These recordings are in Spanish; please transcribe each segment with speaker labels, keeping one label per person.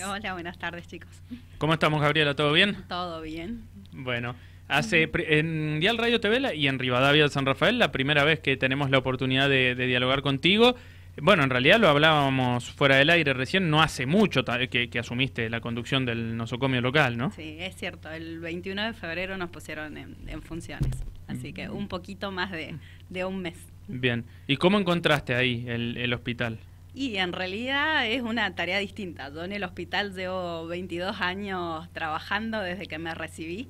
Speaker 1: Hola,
Speaker 2: buenas tardes, chicos.
Speaker 1: ¿Cómo estamos, Gabriela? ¿Todo bien?
Speaker 2: Todo bien.
Speaker 1: Bueno, hace en Dial Radio TV y en Rivadavia de San Rafael, la primera vez que tenemos la oportunidad de, dialogar contigo. Bueno, en realidad lo hablábamos fuera del aire recién, no hace mucho que, asumiste la conducción del nosocomio local, ¿no?
Speaker 2: Sí, es cierto, el 21 de febrero nos pusieron en, funciones, así que mm. un poquito más de, un mes.
Speaker 1: Bien, ¿y cómo encontraste ahí el, el hospital?
Speaker 2: Y en realidad es una tarea distinta. Yo en el hospital llevo 22 años trabajando desde que me recibí,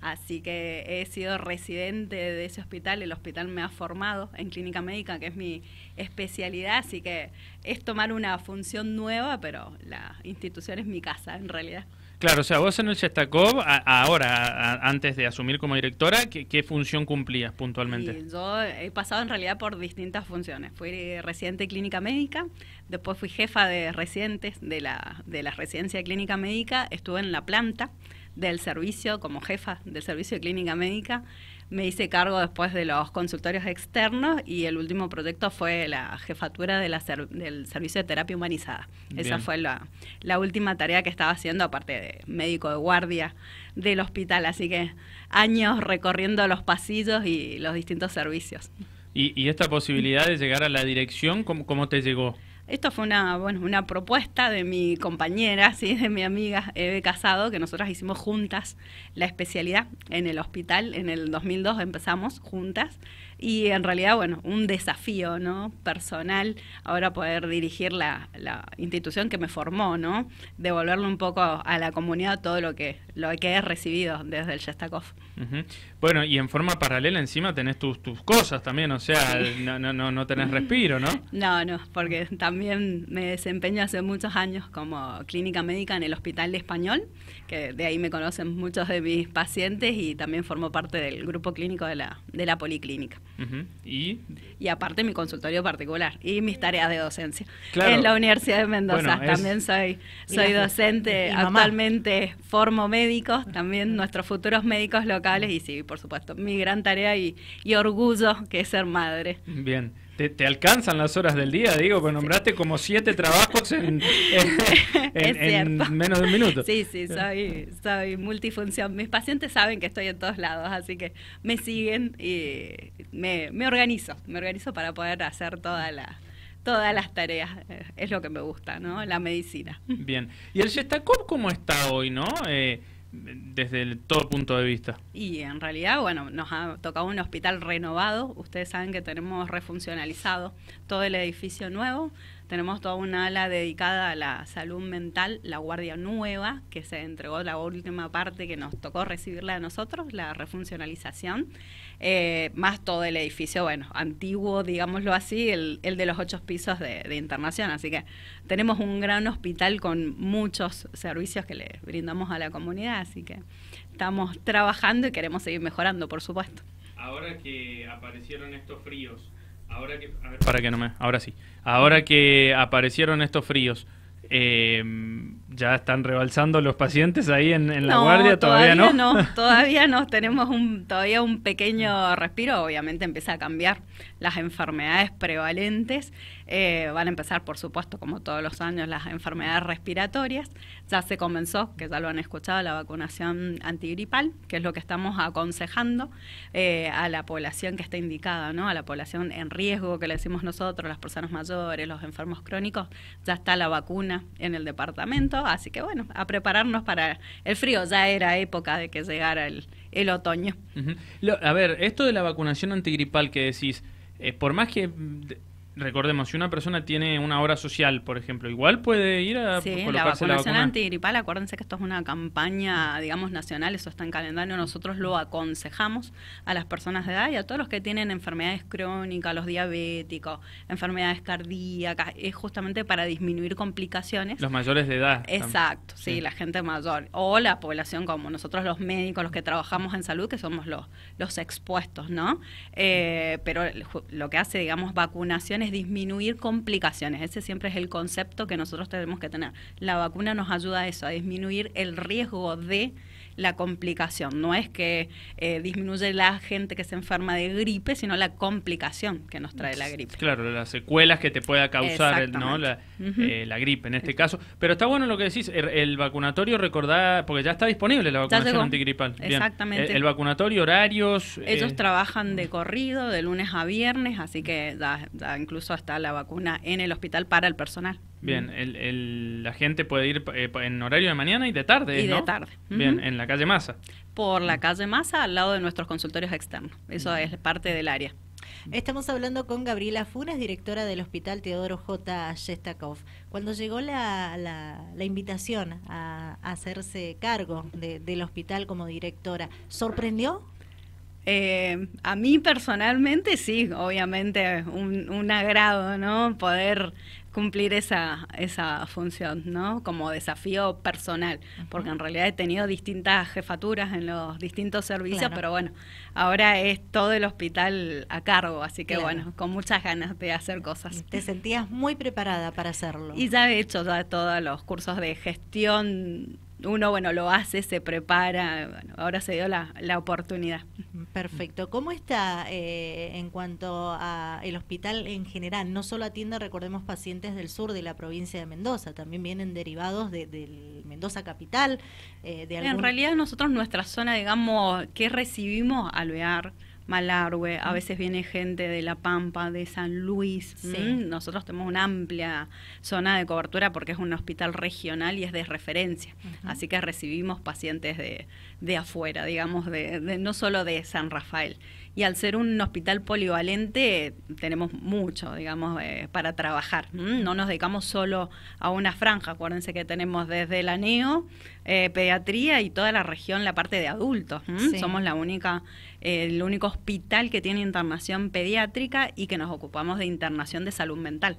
Speaker 2: así que he sido residente de ese hospital. El hospital me ha formado en clínica médica, que es mi especialidad, así que es tomar una función nueva, pero la institución es mi casa en realidad.
Speaker 1: Claro, o sea, vos en el Shestakov, ahora, antes de asumir como directora, ¿qué, función cumplías puntualmente?
Speaker 2: yo he pasado en realidad por distintas funciones. Fui residente de clínica médica, después fui jefa de residentes de la, de la residencia de clínica médica, estuve en la planta del servicio como jefa del servicio de clínica médica me hice cargo después de los consultorios externos y el último proyecto fue la jefatura de del servicio de terapia humanizada. Esa fue la, última tarea que estaba haciendo, aparte de médico de guardia del hospital. Así que años recorriendo los pasillos y los distintos servicios.
Speaker 1: ¿Y, esta posibilidad de llegar a la dirección, cómo te llegó?
Speaker 2: Esto fue una, bueno, una propuesta de mi compañera, ¿sí? de mi amiga Eve Casado, que nosotras hicimos juntas la especialidad en el hospital. En el 2002 empezamos juntas y en realidad, bueno, un desafío, ¿no? Personal, ahora poder dirigir la, institución que me formó, ¿no? Devolverle un poco a la comunidad todo lo que, lo que he recibido desde el yastakov
Speaker 1: Bueno, y en forma paralela encima tenés tus, tus cosas también, o sea, no, no, no, no tenés respiro, ¿no?
Speaker 2: No, no, porque también me desempeño hace muchos años como clínica médica en el Hospital de Español, de ahí me conocen muchos de mis pacientes y también formo parte del grupo clínico de la, de la policlínica. ¿Y? aparte mi consultorio particular y mis tareas de docencia en la Universidad de Mendoza. también soy, soy docente, actualmente formo médicos, también nuestros futuros médicos locales y sí, por supuesto, mi gran tarea y, y orgullo que es ser madre.
Speaker 1: Bien. Te, alcanzan las horas del día, digo, pero pues nombraste como siete trabajos en, menos de un minuto. Sí, sí,
Speaker 2: soy, multifunción. Mis pacientes saben que estoy en todos lados, así que me siguen y me, organizo, me organizo para poder hacer todas la, todas las tareas. Es lo que me gusta, ¿no? La medicina.
Speaker 1: Bien. ¿Y el Gestacop cómo está hoy, no? Eh, desde todo punto de vista.
Speaker 2: Y en realidad, bueno, nos ha tocado un hospital renovado. Ustedes saben que tenemos refuncionalizado todo el edificio nuevo. Tenemos toda una ala dedicada a la salud mental, la Guardia Nueva, que se entregó la última parte que nos tocó recibirla a nosotros, la refuncionalización, eh, más todo el edificio, bueno, antiguo, digámoslo así, el, de los ocho pisos de, internación. Así que tenemos un gran hospital con muchos servicios que le brindamos a la comunidad, así que estamos trabajando y queremos seguir mejorando, por supuesto.
Speaker 1: Ahora que aparecieron estos fríos, Ahora que, a ver, para que no me, ahora sí. Ahora que aparecieron estos fríos, eh, ya están rebalsando los pacientes ahí en, la guardia, todavía, no? no.
Speaker 2: Todavía no, tenemos un, todavía un pequeño respiro, obviamente empieza a cambiar las enfermedades prevalentes, eh, van a empezar por supuesto como todos los años las enfermedades respiratorias, ya se comenzó, que ya lo han escuchado, la vacunación antigripal, que es lo que estamos aconsejando eh, a la población que está indicada, ¿no? a la población en riesgo que le decimos nosotros, las personas mayores, los enfermos crónicos, ya está la vacuna en el departamento así que bueno, a prepararnos para el frío. Ya era época de que llegara el, otoño.
Speaker 1: a ver, esto de la vacunación antigripal que decís, eh, por más que Recordemos, si una persona tiene una hora social, por ejemplo, igual puede ir a sí, la vacunación
Speaker 2: antigripal. Acuérdense que esto es una campaña, digamos, nacional, eso está en calendario. Nosotros lo aconsejamos a las personas de edad y a todos los que tienen enfermedades crónicas, los diabéticos, enfermedades cardíacas. Es justamente para disminuir complicaciones. Los
Speaker 1: mayores de edad. Exacto,
Speaker 2: sí, la gente mayor. O la población como nosotros, los médicos, los que trabajamos en salud, que somos los, los expuestos, ¿no? Eh, pero lo que hace, digamos, vacunación es disminuir complicaciones. Ese siempre es el concepto que nosotros tenemos que tener. La vacuna nos ayuda a eso, a disminuir el riesgo de la complicación. No es que eh, disminuye la gente que se enferma de gripe, sino la complicación que nos trae la gripe.
Speaker 1: Claro, las secuelas que te pueda causar ¿no? la, eh, gripe en este caso. Pero está bueno lo que decís, el, vacunatorio, recordá, porque ya está disponible la vacunación antigripal. Exactamente. El, vacunatorio, horarios. Ellos eh,
Speaker 2: trabajan de corrido, de lunes a viernes, así que incluso está la vacuna en el hospital para el personal. Bien,
Speaker 1: mm. la gente puede ir eh, en horario de mañana y de tarde. Y de tarde. Bien, en la calle Masa.
Speaker 2: Por la calle Masa, al lado de nuestros consultorios externos.
Speaker 3: Eso es parte del área. Estamos hablando con Gabriela Funes, directora del Hospital Teodoro J. Shestakov. Cuando llegó la, la, invitación a, hacerse cargo del hospital como directora, ¿sorprendió? Eh, a mí personalmente sí, obviamente un, un
Speaker 2: agrado, ¿no? Poder cumplir esa, esa función, ¿no? Como desafío personal, porque en realidad he tenido distintas jefaturas en los distintos servicios, pero bueno, ahora es todo el hospital a cargo, así que bueno, con muchas ganas de hacer
Speaker 3: cosas. Te sentías muy preparada para hacerlo. Y
Speaker 2: ya he hecho ya todos los cursos de
Speaker 3: gestión uno, bueno, lo hace, se prepara, bueno, ahora se dio la, oportunidad. Perfecto. ¿Cómo está eh, en cuanto a el hospital en general? No solo atiende, recordemos, pacientes del sur de la provincia de Mendoza, también vienen derivados de, del Mendoza capital. Eh, de En
Speaker 2: realidad nosotros, nuestra zona, digamos, que recibimos al vear? Malargüe, a veces viene gente de La Pampa, de San Luis. Nosotros tenemos una amplia zona de cobertura porque es un hospital regional y es de referencia. Así que recibimos pacientes de, de afuera, digamos, de, no solo de San Rafael. Y al ser un hospital polivalente, tenemos mucho, digamos, eh, para trabajar. No nos dedicamos solo a una franja. Acuérdense que tenemos desde la NEO eh, pediatría y toda la región, la parte de adultos. Somos la única, eh, el único hospital que tiene internación pediátrica y que nos ocupamos de internación de salud mental.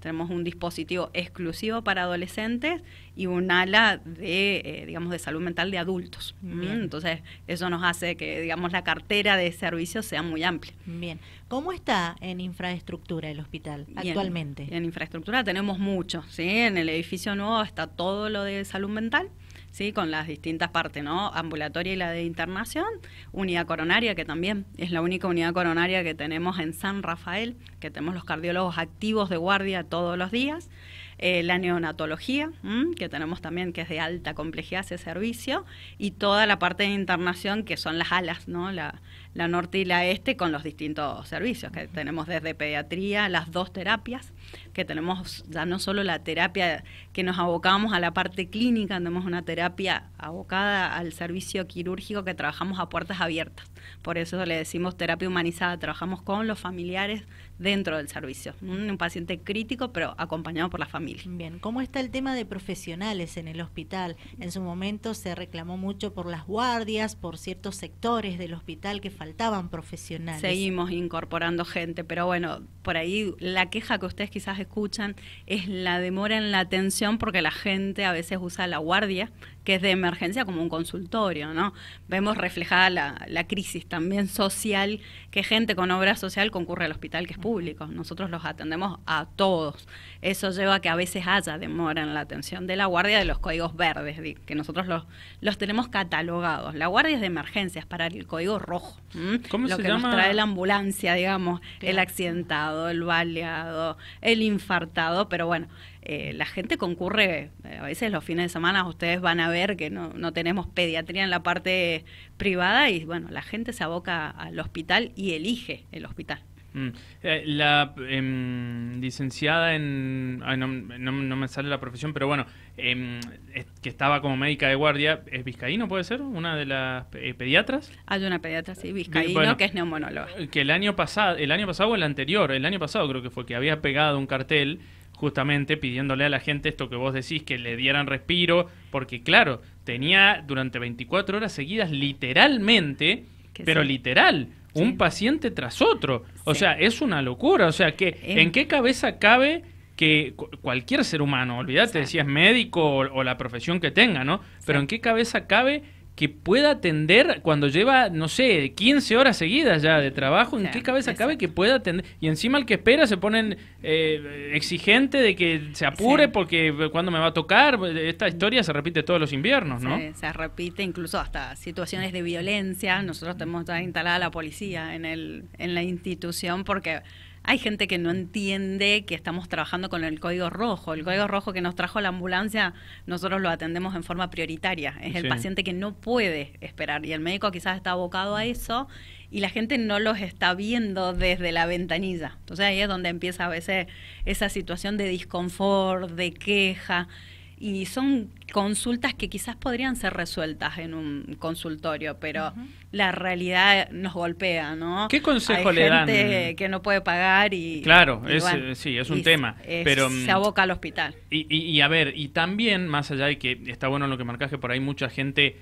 Speaker 2: Tenemos un dispositivo exclusivo para adolescentes y un ala de, eh, digamos, de salud mental de adultos. Entonces, eso nos hace que, digamos, la cartera de servicios sea muy amplia. Bien.
Speaker 3: ¿Cómo está en infraestructura el
Speaker 2: hospital actualmente? En infraestructura tenemos mucho, ¿sí? En el edificio nuevo está todo lo de salud mental ¿sí? con las distintas partes, ¿no? Ambulatoria y la de internación, unidad coronaria, que también es la única unidad coronaria que tenemos en San Rafael, que tenemos los cardiólogos activos de guardia todos los días. Eh, la neonatología, que tenemos también, que es de alta complejidad ese servicio, y toda la parte de internación, que son las alas, ¿no? La, la norte y la este, con los distintos servicios que tenemos desde pediatría, las dos terapias, que tenemos ya no solo la terapia que nos abocamos a la parte clínica, tenemos una terapia abocada al servicio quirúrgico que trabajamos a puertas abiertas. Por eso le decimos terapia humanizada, trabajamos con los familiares dentro del servicio.
Speaker 3: Un, paciente crítico, pero acompañado por la familia. Bien, ¿cómo está el tema de profesionales en el hospital? En su momento se reclamó mucho por las guardias, por ciertos sectores del hospital que faltaban profesionales. Seguimos
Speaker 2: incorporando gente, pero bueno, por ahí la queja que ustedes quizás escuchan es la demora en la atención porque la gente a veces usa la guardia, que es de emergencia, como un consultorio, ¿no? Vemos reflejada la, la crisis también social que gente con obra social concurre al hospital que es público. Nosotros los atendemos a todos. Eso lleva a que a veces haya demora en la atención de la guardia de los códigos verdes, que nosotros los, los tenemos catalogados. La guardia es de emergencias para el código rojo. ¿Cómo Lo que nos trae la ambulancia, digamos, el accidentado, el baleado, el infartado, pero bueno, eh, la gente concurre, eh, a veces los fines de semana ustedes van a ver que no, no tenemos pediatría en la parte privada y bueno, la gente se aboca al hospital y elige el hospital.
Speaker 1: Mm. Eh, la em, licenciada en... no, me sale la profesión, pero bueno, em, que estaba como médica de guardia, ¿es vizcaíno puede ser? ¿Una de las pediatras?
Speaker 2: Hay una pediatra, sí, vizcaíno, que es neumonóloga.
Speaker 1: Que el año pasado, el año pasado o el anterior, el año pasado creo que fue, que había pegado un cartel justamente pidiéndole a la gente esto que vos decís, que le dieran respiro, porque claro, tenía durante 24 horas seguidas literalmente, pero literal, un paciente tras otro. O sea, es una locura. O sea, que, ¿en qué cabeza cabe que cualquier ser humano, olvídate si es médico o, o, la profesión que tenga, ¿no? Pero ¿en qué cabeza cabe que pueda atender cuando lleva, no sé, 15 horas seguidas ya de trabajo, ¿en qué cabeza cabe que pueda atender? Y encima el que espera se ponen eh, exigente de que se apure porque eh, cuando me va a tocar, eh, esta historia se repite todos los inviernos, ¿no?
Speaker 2: se repite incluso hasta situaciones de violencia, nosotros tenemos ya instalada la policía en, el, en la institución porque hay gente que no entiende que estamos trabajando con el código rojo. El código rojo que nos trajo la ambulancia, nosotros lo atendemos en forma prioritaria. Es el paciente que no puede esperar y el médico quizás está abocado a eso y la gente no los está viendo desde la ventanilla. Entonces ahí es donde empieza a veces esa situación de disconfort, de queja y son consultas que quizás podrían ser resueltas en un consultorio, pero la realidad nos golpea, ¿no? ¿Qué consejo le dan? que no puede pagar y... Claro, es, eh, sí, es un tema. se mm, aboca al hospital.
Speaker 1: Y, a ver, y también, más allá de que está bueno lo que marcás, que por ahí mucha gente,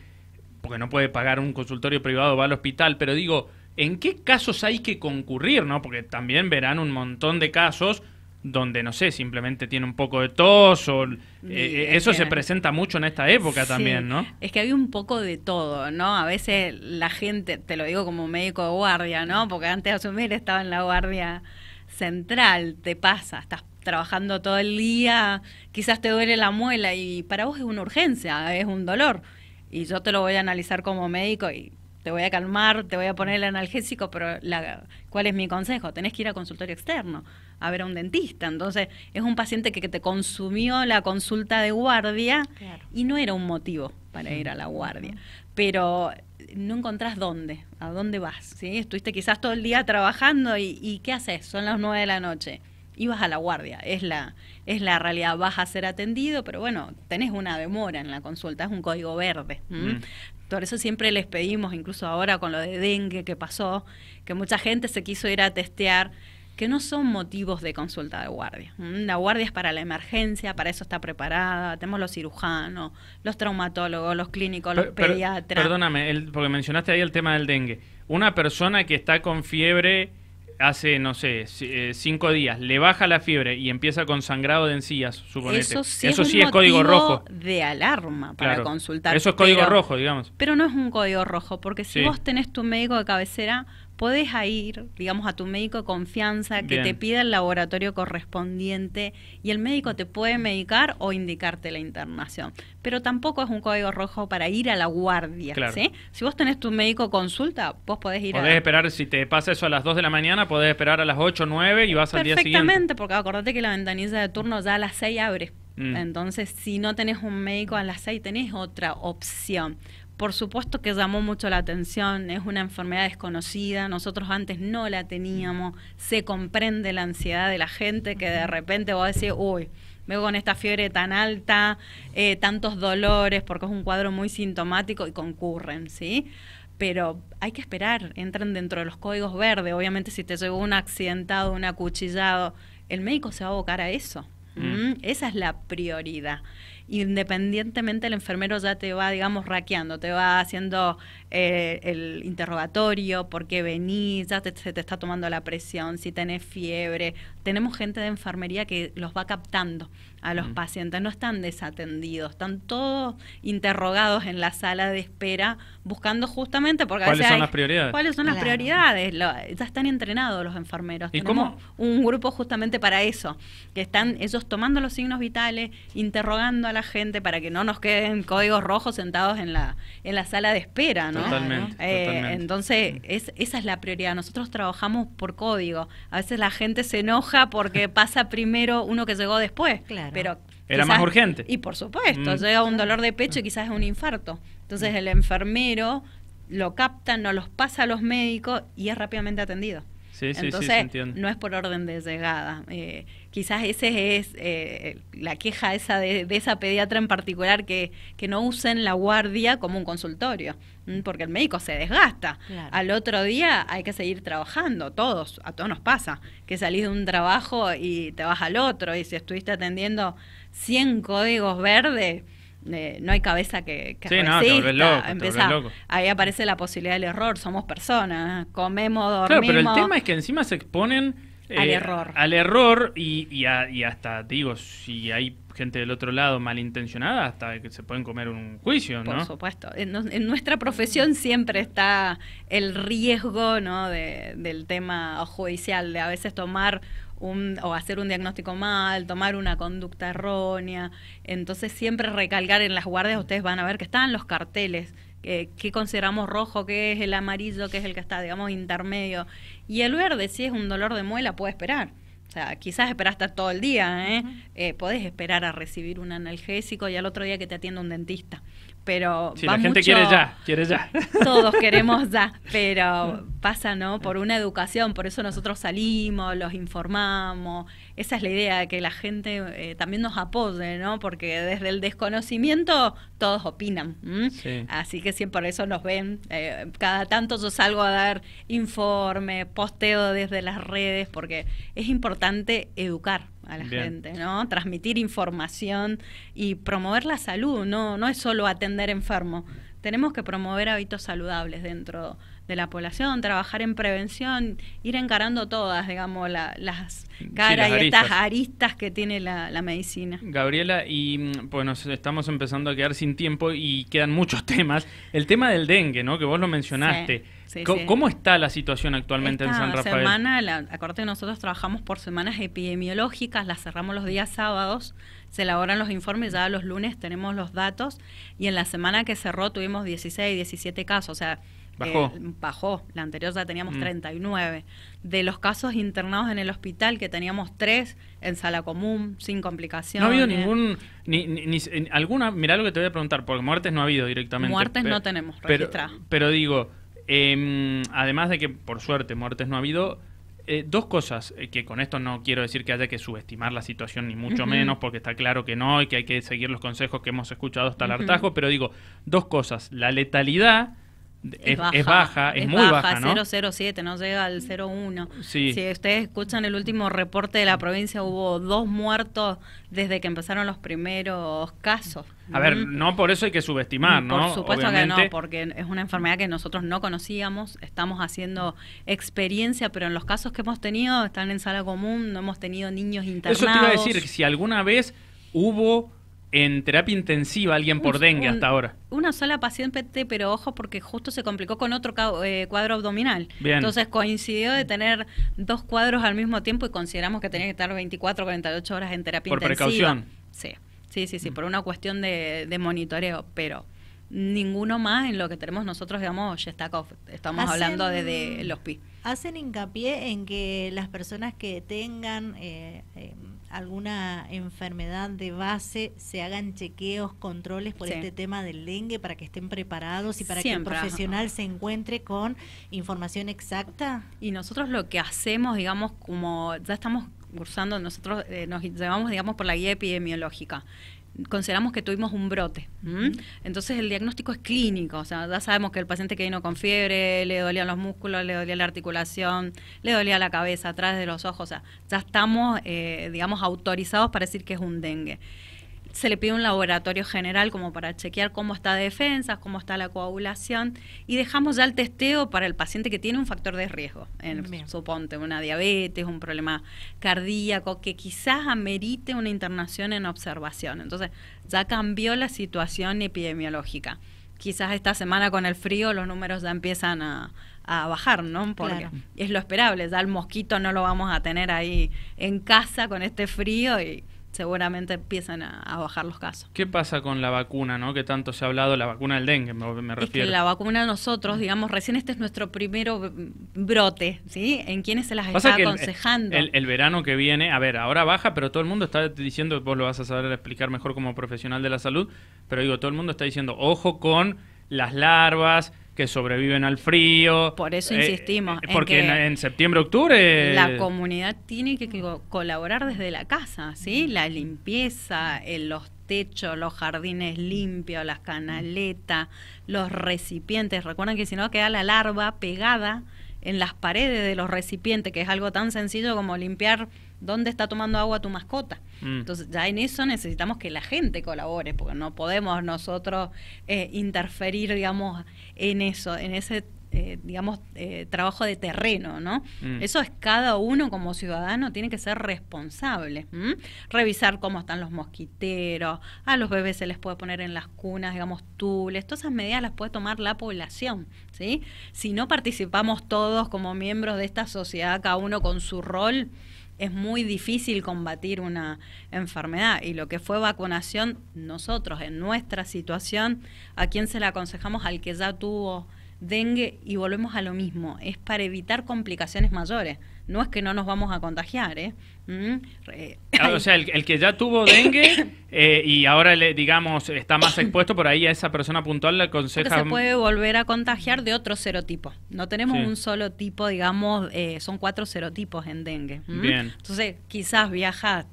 Speaker 1: porque no puede pagar un consultorio privado, va al hospital, pero digo... ¿En qué casos hay que concurrir? ¿no? Porque también verán un montón de casos donde, no sé, simplemente tiene un poco de tos o... Eh, eso se presenta mucho en esta época también, ¿no?
Speaker 2: Es que hay un poco de todo, ¿no? A veces la gente, te lo digo como médico de guardia, ¿no? Porque antes de asumir estaba en la guardia central, te pasa, estás trabajando todo el día, quizás te duele la muela y para vos es una urgencia, es un dolor. Y yo te lo voy a analizar como médico y te voy a calmar, te voy a poner el analgésico, pero ¿cuál es mi consejo? Tenés que ir a consultorio externo a ver a un dentista. Entonces, es un paciente que, te consumió la consulta de guardia y no era un motivo para ir a la guardia. Pero no encontrás dónde, a dónde vas. Estuviste quizás todo el día trabajando y, ¿qué haces? Son las nueve de la noche. Ibas a la guardia, es la, es la realidad. Vas a ser atendido, pero bueno, tenés una demora en la consulta, es un código verde. Mm. Por eso siempre les pedimos, incluso ahora con lo de dengue que pasó, que mucha gente se quiso ir a testear que no son motivos de consulta de guardia. Mm, la guardia es para la emergencia, para eso está preparada, tenemos los cirujanos, los traumatólogos, los clínicos, los pediatras.
Speaker 1: perdóname, porque mencionaste ahí el tema del dengue. Una persona que está con fiebre hace, no sé, eh, cinco días, le baja la fiebre y empieza con sangrado de encías, suponete. Eso sí, eso es, código rojo.
Speaker 2: De alarma para consultar. Eso es código rojo, digamos. Pero no es un código rojo, porque si vos tenés tu médico de cabecera podés ir, digamos, a tu médico de confianza que te pida el laboratorio correspondiente y el médico te puede medicar o indicarte la internación. Pero tampoco es un código rojo para ir a la guardia. ¿sí? Si vos tenés tu médico consulta, vos podés ir a. Podés
Speaker 1: esperar, si te pasa eso a las 2 de la mañana, podés esperar a las 8 o 9 y vas al día siguiente. Exactamente,
Speaker 2: porque acordate que la ventanilla de turno ya a las 6 abre. Mm. Entonces, si no tenés un médico a las 6, tenés otra opción por supuesto que llamó mucho la atención, es una enfermedad desconocida, nosotros antes no la teníamos, se comprende la ansiedad de la gente que de repente va a decir, uy, voy con esta fiebre tan alta, eh, tantos dolores, porque es un cuadro muy sintomático y concurren, ¿sí? Pero hay que esperar, entran dentro de los códigos verdes, obviamente si te llegó un accidentado, un acuchillado, el médico se va a abocar a eso. Mm. Mm, esa es la prioridad independientemente el enfermero ya te va, digamos, raqueando, te va haciendo eh, el interrogatorio, por qué venís, ya te, se te está tomando la presión, si tenés fiebre. Tenemos gente de enfermería que los va captando a los mm. pacientes, no están desatendidos, están todos interrogados en la sala de espera, buscando justamente porque ¿Cuáles son las prioridades? ¿Cuáles son las prioridades? ya están entrenados los enfermeros. ¿Y Tenemos un grupo justamente para eso, que están ellos tomando los signos vitales, interrogando la gente para que no nos queden códigos rojos sentados en la, en la sala de espera, ¿no? Totalmente, eh, Entonces, esa es la prioridad. Nosotros trabajamos por código. A veces la gente se enoja porque pasa primero uno que llegó después. Pero era más urgente. Y por supuesto, mm. llega un dolor de pecho y quizás es un infarto. Entonces mm. el enfermero lo capta, nos los pasa a los médicos y es rápidamente atendido. Entonces, no es por orden de llegada. Eh, quizás esa es eh, la queja esa de, esa pediatra en particular, que, que, no usen la guardia como un consultorio, porque el médico se desgasta. Al otro día hay que seguir trabajando, todos, a todos nos pasa, que salís de un trabajo y te vas al otro, y si estuviste atendiendo 100 códigos verdes, no hay cabeza que, que Ahí aparece la posibilidad del error. Somos personas, comemos, dormimos. Claro, pero el tema
Speaker 1: es que encima se exponen al eh, error. Al error y, hasta, digo, si hay gente del otro lado malintencionada hasta que se pueden comer un juicio, ¿no? Por
Speaker 2: supuesto. En, nuestra profesión siempre está el riesgo, del tema judicial, de a veces tomar o hacer un diagnóstico mal, tomar una conducta errónea. Entonces siempre recalcar en las guardias, ustedes van a ver que están los carteles, eh, qué consideramos rojo, qué es el amarillo, qué es el que está, digamos, intermedio. Y el verde, si es un dolor de muela, puede esperar. O sea, quizás esperaste todo el día, ¿eh? eh podés esperar a recibir un analgésico y al otro día que te atienda un dentista pero si la gente quiere ya, quiere ya. Todos queremos ya, pero pasa, ¿no? Por una educación, por eso nosotros salimos, los informamos. Esa es la idea, que la gente eh, también nos apoye, ¿no? Porque desde el desconocimiento todos opinan. Así que siempre por eso nos ven. Eh, cada tanto yo salgo a dar informe, posteo desde las redes, porque es importante educar a la gente, ¿no? Transmitir información y promover la salud, no, no es solo atender enfermos, Tenemos que promover hábitos saludables dentro de la población, trabajar en prevención, ir encarando todas, digamos, las caras y estas aristas que tiene la, medicina.
Speaker 1: Gabriela, y mm, pues nos estamos empezando a quedar sin tiempo y quedan muchos temas. El tema del dengue, ¿no? Que vos lo mencionaste. ¿Cómo, está la situación actualmente en San Rafael? Semana,
Speaker 2: la, acuérdate, nosotros trabajamos por semanas epidemiológicas, las cerramos los días sábados, se elaboran los informes, ya los lunes tenemos los datos y en la semana que cerró tuvimos 16, 17 casos, o sea, Bajó. Eh, bajó. La anterior ya teníamos 39. Mm. De los casos internados en el hospital, que teníamos tres en sala común, sin complicaciones. No ha habido ningún.
Speaker 1: Ni, ni, alguna. lo que te voy a preguntar, porque muertes no ha habido directamente. Muertes no tenemos registrado Pero, digo, em, además de que, por suerte, muertes no ha habido. Eh, dos cosas, eh, que con esto no quiero decir que haya que subestimar la situación, ni mucho menos, porque está claro que no y que hay que seguir los consejos que hemos escuchado hasta el hartazgo, pero digo, dos cosas, la letalidad es, baja, es, baja, muy baja,
Speaker 2: 007, no llega al 01. Si ustedes escuchan el último reporte de la provincia, hubo dos muertos desde que empezaron los primeros casos. A ver, mm.
Speaker 1: no por eso hay que subestimar, ¿no? Por supuesto que no,
Speaker 2: porque es una enfermedad que nosotros no conocíamos, estamos haciendo experiencia, pero en los casos que hemos tenido están en sala común, no hemos tenido niños internados. Eso te iba a decir, si
Speaker 1: alguna vez hubo en terapia intensiva alguien por dengue hasta ahora.
Speaker 2: Una sola paciente, pero ojo, porque justo se complicó con otro eh, cuadro abdominal. Entonces coincidió de tener dos cuadros al mismo tiempo y consideramos que tenía que estar 24, 48 horas en terapia intensiva. Por precaución. Sí, sí, sí, sí mm. por una cuestión de, monitoreo, pero ninguno más en lo que tenemos nosotros, digamos, ya está. Estamos hablando desde los PI.
Speaker 3: Hacen hincapié en que las personas que tengan eh, eh, alguna enfermedad de base, se hagan chequeos, controles por este tema del dengue para que estén preparados y para que el profesional se encuentre con información exacta?
Speaker 2: Y nosotros lo que
Speaker 3: hacemos, digamos, como ya estamos cursando,
Speaker 2: nosotros eh, nos llevamos, digamos, por la guía epidemiológica consideramos que tuvimos un brote. Entonces el diagnóstico es clínico, o sea, ya sabemos que el paciente que vino con fiebre, le dolían los músculos, le dolía la articulación, le dolía la cabeza, atrás de los ojos, ya estamos, eh, digamos, autorizados para decir que es un dengue se le pide un laboratorio general como para chequear cómo está la defensas, cómo está la coagulación y dejamos ya el testeo para el paciente que tiene un factor de riesgo, en, suponte una diabetes, un problema cardíaco que quizás amerite una internación en observación. Entonces ya cambió la situación epidemiológica. Quizás esta semana con el frío los números ya empiezan a, bajar, ¿no? Porque es lo esperable, ya el mosquito no lo vamos a tener ahí en casa con este frío y seguramente empiezan a, bajar los casos.
Speaker 1: ¿Qué pasa con la vacuna, no? Que tanto se ha hablado, la vacuna del dengue, me, refiero. Es que la
Speaker 2: vacuna nosotros, digamos, recién este es nuestro primero brote, ¿sí? En quienes se las está aconsejando. El,
Speaker 1: el, verano que viene, a ver, ahora baja, pero todo el mundo está diciendo, vos lo vas a saber explicar mejor como profesional de la salud, pero digo, todo el mundo está diciendo, ojo con las larvas, que sobreviven al frío. Por eso eh, insistimos. Eh, porque en, septiembre, octubre... La eh,
Speaker 2: comunidad tiene que colaborar desde la casa, ¿sí? La limpieza, el, los techos, los jardines limpios, las canaletas, los recipientes. Recuerden que si no queda la larva pegada en las paredes de los recipientes, que es algo tan sencillo como limpiar ¿Dónde está tomando agua tu mascota? Mm. Entonces, ya en eso necesitamos que la gente colabore, porque no podemos nosotros eh, interferir, digamos, en eso, en ese eh, digamos, eh, trabajo de terreno, ¿no? Mm. Eso es cada uno como ciudadano tiene que ser responsable. Revisar cómo están los mosquiteros, a los bebés se les puede poner en las cunas, digamos, tules, todas esas medidas las puede tomar la población, ¿sí? Si no participamos todos como miembros de esta sociedad, cada uno con su rol, es muy difícil combatir una enfermedad y lo que fue vacunación, nosotros en nuestra situación, ¿a quién se la aconsejamos? Al que ya tuvo dengue y volvemos a lo mismo, es para evitar complicaciones mayores no es que no nos vamos a contagiar, ¿eh? Mm, ah, o sea,
Speaker 1: el, que ya tuvo dengue eh, y ahora, le, digamos, está más expuesto, por ahí a esa persona puntual le aconseja... se puede
Speaker 2: volver a contagiar de otro serotipo. No tenemos un solo tipo, digamos, eh, son cuatro serotipos en dengue. Bien. Entonces, quizás viaja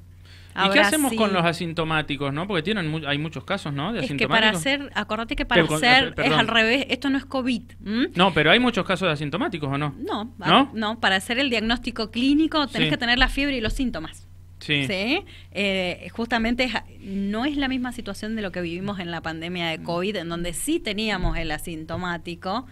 Speaker 2: ¿Y qué hacemos con los
Speaker 1: asintomáticos, no? Porque tienen hay muchos casos, ¿no? De es que para hacer,
Speaker 2: acordate que para hacer ah, es al revés, esto no es COVID.
Speaker 1: No, pero hay muchos casos de asintomáticos, ¿o no?
Speaker 2: No, no, para hacer el diagnóstico clínico tenés que tener la fiebre y los síntomas. Sí. Eh, justamente no es la misma situación de lo que vivimos en la pandemia de mm. COVID, en donde sí teníamos el asintomático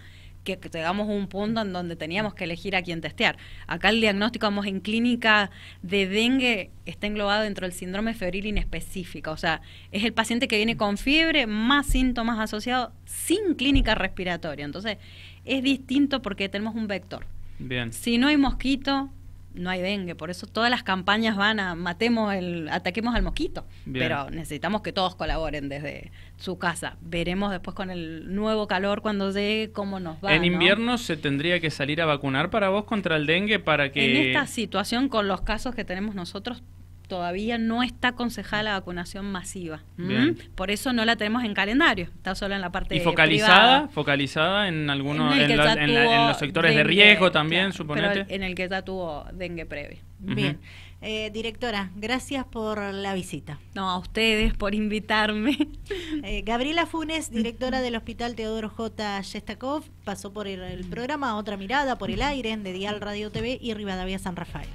Speaker 2: que llegamos a un punto en donde teníamos que elegir a quién testear. Acá el diagnóstico, vamos, en clínica de dengue está englobado dentro del síndrome febril inespecífico. o sea, es el paciente que viene con fiebre más síntomas asociados sin clínica respiratoria. Entonces, es distinto porque tenemos un vector. Bien. Si no hay mosquito, no hay dengue. Por eso todas las campañas van a matemos el, ataquemos al mosquito. Pero necesitamos que todos colaboren desde su casa. Veremos después con el nuevo calor cuando llegue cómo nos va. En invierno
Speaker 1: se tendría que salir a vacunar para vos contra el dengue para que. En esta
Speaker 2: situación con los casos que tenemos nosotros todavía no está aconsejada la vacunación masiva. ¿Mm? Por eso no la tenemos en calendario, está solo en la parte ¿Y focalizada?
Speaker 1: ¿Focalizada en algunos en, los sectores de riesgo también, suponete?
Speaker 3: en el que ya tuvo dengue previo. Bien. Eh, directora, gracias por la visita. No, a ustedes por invitarme. Eh, Gabriela Funes, directora del Hospital Teodoro J. Shestakov, pasó por el, programa Otra Mirada, por el aire, de Dial Radio TV y Rivadavia San Rafael.